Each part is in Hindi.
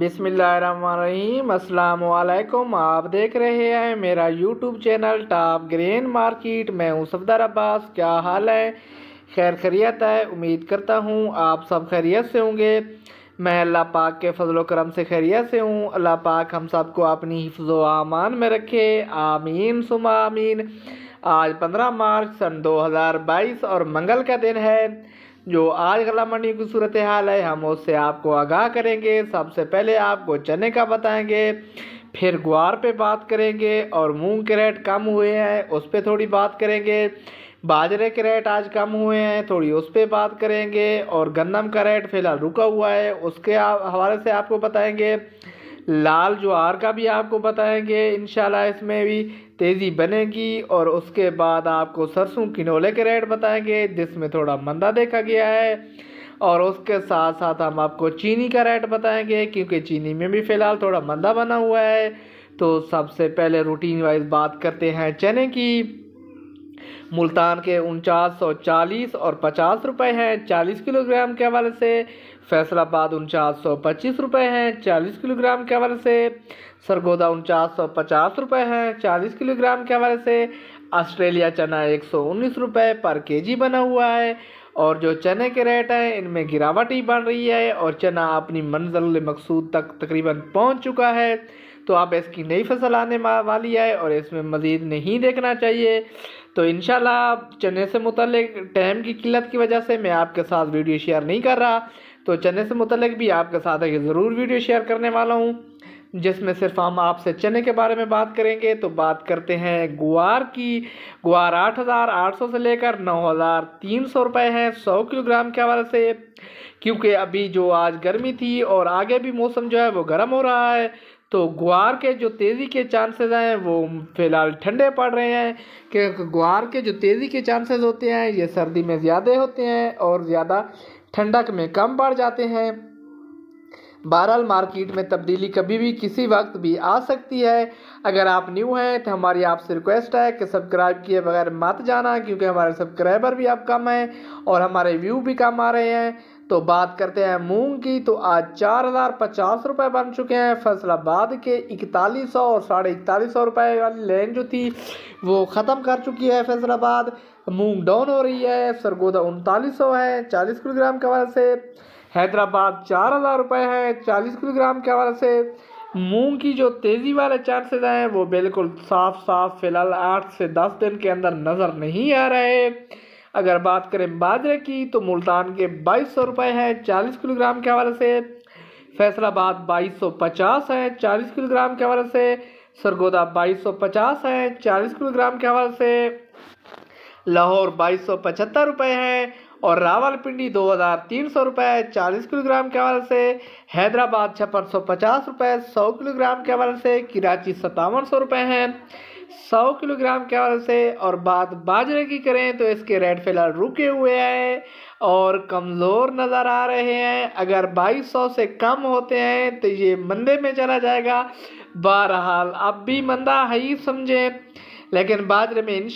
बिसमीम अल्लाम आप देख रहे हैं मेरा YouTube channel top grain market मैं हूँ सफदर अब्बास क्या हाल है खैर खैरियत है उम्मीद करता हूँ आप सब खैरियत से होंगे मैं अल्लाह पाक के फजल करम से खैरियत से हूँ अल्लाह पाक हम सबको अपनी हिफ्ज़ आमान में रखे आमीन सुम आमीन आज पंद्रह मार्च सन दो हज़ार बाईस और मंगल का दिन है जो आज गला मंडी की सूरत हाल है हम उससे आपको आगाह करेंगे सबसे पहले आपको चने का बताएंगे फिर ग्वार पे बात करेंगे और मूंग के रेट कम हुए हैं उस पर थोड़ी बात करेंगे बाजरे के रेट आज कम हुए हैं थोड़ी उस पर बात करेंगे और गंदम का रेट फ़िलहाल रुका हुआ है उसके हवाले से आपको बताएँगे लाल ज्वार का भी आपको बताएंगे इन इसमें भी तेज़ी बनेगी और उसके बाद आपको सरसों किनोले के रेट बताएंगे जिसमें थोड़ा मंदा देखा गया है और उसके साथ साथ हम आपको चीनी का रेट बताएंगे क्योंकि चीनी में भी फ़िलहाल थोड़ा मंदा बना हुआ है तो सबसे पहले रूटीन वाइज बात करते हैं चने की मुल्तान के उनचास सौ चालीस और पचास रुपये हैं चालीस किलोग्राम के हवाले से फैसलाबाद उनचास सौ पच्चीस रुपये हैं चालीस किलोग्राम के हवाले से सरगोदा उनचास सौ पचास रुपये हैं चालीस किलोग्राम के हवाले से ऑस्ट्रेलिया चना एक सौ उन्नीस रुपये पर जी बना हुआ है और जो चने के रेट हैं इनमें गिरावट ही बढ़ रही है और चना अपनी मंजिल मकसूद तक तकरीबन पहुंच चुका है तो आप इसकी नई फसल आने वाली है और इसमें मज़ीद नहीं देखना चाहिए तो इन चने से मुतल टाइम की किल्लत की वजह से मैं आपके साथ वीडियो शेयर नहीं कर रहा तो चने से मुतलक भी आपके साथ एक ज़रूर वीडियो शेयर करने वाला हूँ जिसमें सिर्फ हम आपसे चने के बारे में बात करेंगे तो बात करते हैं गुआर की गुआर आठ हज़ार आठ सौ से लेकर नौ हज़ार तीन सौ रुपये हैं सौ किलोग्राम के हवाले से क्योंकि अभी जो आज गर्मी थी और आगे भी मौसम जो है वो गर्म हो रहा है तो ग्वार के जो तेज़ी के चांसेस हैं वो फ़िलहाल ठंडे पड़ रहे हैं क्योंकि ग्वार के जो तेज़ी के चांसेस होते हैं ये सर्दी में ज़्यादा होते हैं और ज़्यादा ठंडक में कम पड़ जाते हैं बहरहाल मार्केट में तब्दीली कभी भी किसी वक्त भी आ सकती है अगर आप न्यू हैं तो हमारी आपसे रिक्वेस्ट है कि सब्सक्राइब किए बगैर मत जाना क्योंकि हमारे सब्सक्राइबर भी अब कम हैं और हमारे व्यू भी कम आ रहे हैं तो बात करते हैं मूंग की तो आज चार हज़ार पचास रुपये बन चुके हैं फैसलाबाद के इकतालीस सौ और साढ़े इकतालीस सौ रुपये वाली लेन जो थी वो ख़त्म कर चुकी है फैसलाबाद मूंग डाउन हो रही है सरगोदा उनतालीस सौ है चालीस किलोग्राम के हवाले से हैदराबाद चार हज़ार रुपये है चालीस किलोग्राम के हवाले से मूंग की जो तेज़ी वाले चांसेस हैं वो बिल्कुल साफ साफ फिलहाल आठ से दस दिन के अंदर नज़र नहीं आ रहे अगर बात करें बाजरे की तो मुल्तान के बाईस सौ रुपये हैं चालीस किलोग्राम के हवाले से फैसलाबाद बाईस सौ पचास है चालीस किलोग्राम के हवाले से सरगोदा बाईस सौ पचास है चालीस किलोग्राम के हवाले से लाहौर बाईस सौ पचहत्तर रुपये है और रावलपिंडी दो हज़ार तीन सौ रुपये चालीस किलोग्राम के हवाले से हैदराबाद छप्पन सौ पचास रुपये सौ किलोग्राम के हवाले से कराची सतावन सौ रुपये हैं सौ किलोग्राम के हवाले से और बात बाजरे की करें तो इसके रेट फिलहाल रुके हुए हैं और कमज़ोर नज़र आ रहे हैं अगर 2200 से कम होते हैं तो ये मंदे में चला जाएगा बहरहाल अब भी मंदा है ही समझें लेकिन बाजरे में इन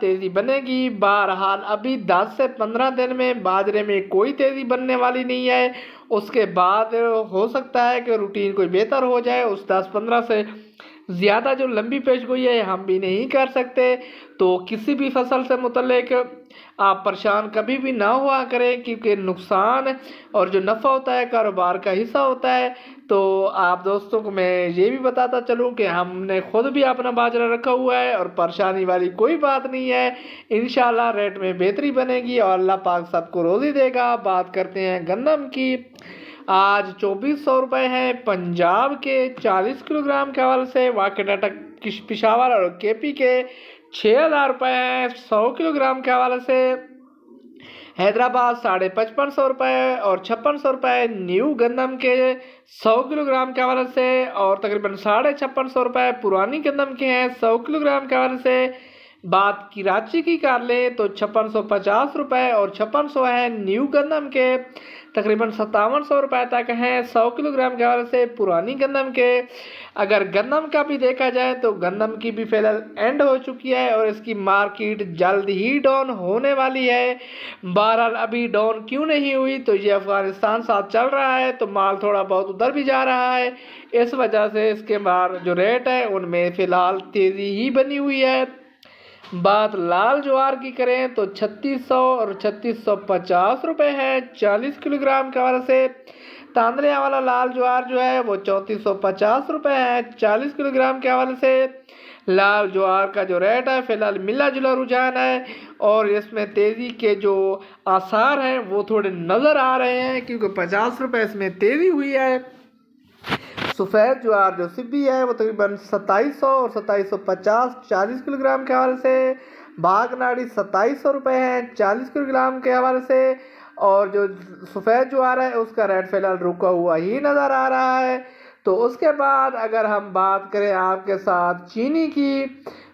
तेज़ी बनेगी बहरहाल अभी 10 से 15 दिन में बाजरे में कोई तेज़ी बनने वाली नहीं है उसके बाद हो सकता है कि रूटीन कोई बेहतर हो जाए उस 10-15 से ज़्यादा जो लंबी पेश गोई है हम भी नहीं कर सकते तो किसी भी फसल से मुतलक आप परेशान कभी भी ना हुआ करें क्योंकि नुकसान और जो नफ़ा होता है कारोबार का हिस्सा होता है तो आप दोस्तों को मैं ये भी बताता चलूँ कि हमने ख़ुद भी अपना बाजरा रखा हुआ है और परेशानी वाली कोई बात नहीं है इन रेट में बेहतरी बनेगी और अल्लाह पाक सबको रोज़ी देगा बात करते हैं गंदम की आज चौबीस सौ रुपये हैं पंजाब के चालीस किलोग्राम के हवाले से वाकई डाटा पिशावर और के पी के छः हज़ार रुपये सौ किलोग्राम के हवाले से हैदराबाद साढ़े पचपन सौ रुपये और छप्पन सौ रुपये न्यू गंदम के सौ किलोग्राम के हवाले से और तकरीबन साढ़े छप्पन सौ रुपये पुरानी गंदम के हैं सौ किलोग्राम के हवाले से बात कराची की कर लें तो छप्पन सौ पचास रुपये और छप्पन सौ है न्यू गंदम के तकरीबन सतावन सौ रुपये तक हैं सौ किलोग्राम के हवाले से पुरानी गंदम के अगर गंदम का भी देखा जाए तो गंदम की भी फिलहाल एंड हो चुकी है और इसकी मार्केट जल्द ही डाउन होने वाली है बहरहाल अभी डाउन क्यों नहीं हुई तो ये अफ़गानिस्तान साथ चल रहा है तो माल थोड़ा बहुत उधर भी जा रहा है इस वजह से इसके बाहर जो रेट है उनमें फ़िलहाल तेज़ी ही बनी हुई है बात लाल ज्वार की करें तो 3600 और 3650 रुपए है 40 किलोग्राम के हवाले से तांदरिया वाला लाल ज्वार जो है वो 3450 रुपए है 40 किलोग्राम के हवाले से लाल ज्वार का जो रेट है फिलहाल मिला जुला रुझान है और इसमें तेज़ी के जो आसार हैं वो थोड़े नज़र आ रहे हैं क्योंकि पचास रुपये इसमें तेज़ी हुई है सफ़ेद ज्वार जो सिब्बी है वो तकरीबन सत्ताईस सौ और सत्ताईस सौ पचास चालीस किलोग्राम के हवाले से बागनाड़ी सत्ताईस सौ रुपये है चालीस किलोग्राम के हवाले से और जो सफ़ेद ज्वार है उसका रेट फिलहाल रुका हुआ ही नज़र आ रहा है तो उसके बाद अगर हम बात करें आपके साथ चीनी की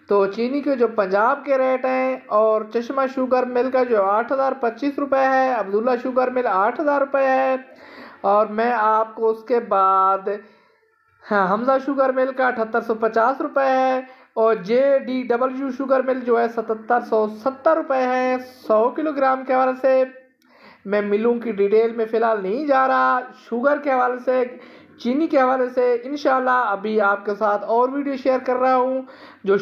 तो चीनी के जो पंजाब के रेट हैं और चश्मा शुगर मिल का जो आठ हज़ार पच्चीस रुपये है अब्दुल्ला शुगर मिल आठ हज़ार रुपये है और मैं आपको उसके बाद हाँ हमजा शुगर मिल का अठहत्तर सौ पचास रुपये है और J D W sugar mill जो है सतहत्तर सौ सत्तर रुपये है सौ किलोग्राम के हवाले से मैं मिलों की डिटेल में फ़िलहाल नहीं जा रहा शुगर के हवाले से चीनी के हवाले से इन अभी आपके साथ और वीडियो शेयर कर रहा हूँ जो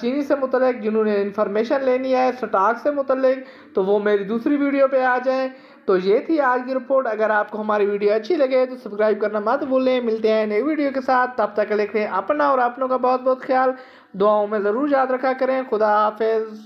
चीनी से मुतलक जिन्होंने इन्फॉर्मेशन लेनी है स्टॉक से मुतलक तो वो मेरी दूसरी वीडियो पे आ जाएँ तो ये थी आज की रिपोर्ट अगर आपको हमारी वीडियो अच्छी लगे तो सब्सक्राइब करना मत भूलें मिलते हैं नई वीडियो के साथ तब तक लिखते हैं अपना और अपनों का बहुत बहुत ख्याल दुआओं में ज़रूर याद रखा करें खुदा हाफिज़